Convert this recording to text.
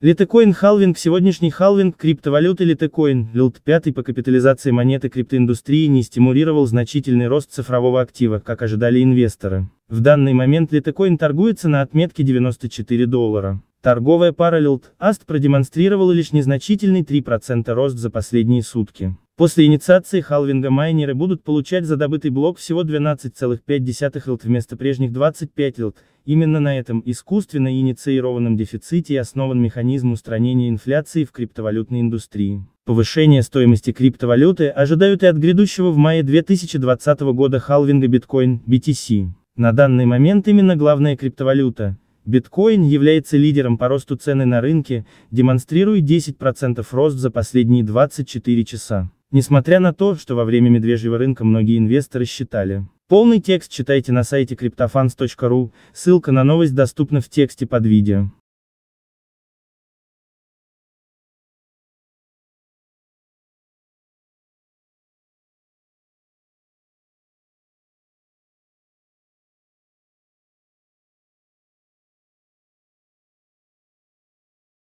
Литокоин халвинг Сегодняшний халвинг криптовалюты Литокоин, ЛИЛТ, пятый по капитализации монеты криптоиндустрии не стимулировал значительный рост цифрового актива, как ожидали инвесторы. В данный момент Литокоин торгуется на отметке 94 доллара. Торговая пара ЛИЛТ, АСТ продемонстрировала лишь незначительный 3% рост за последние сутки. После инициации халвинга майнеры будут получать за добытый блок всего 12,5 лт вместо прежних 25 лт, именно на этом искусственно инициированном дефиците основан механизм устранения инфляции в криптовалютной индустрии. Повышение стоимости криптовалюты ожидают и от грядущего в мае 2020 года халвинга биткоин, BTC. На данный момент именно главная криптовалюта, биткоин является лидером по росту цены на рынке, демонстрируя 10% рост за последние 24 часа. Несмотря на то, что во время медвежьего рынка многие инвесторы считали. Полный текст читайте на сайте cryptofans.ru, ссылка на новость доступна в тексте под видео.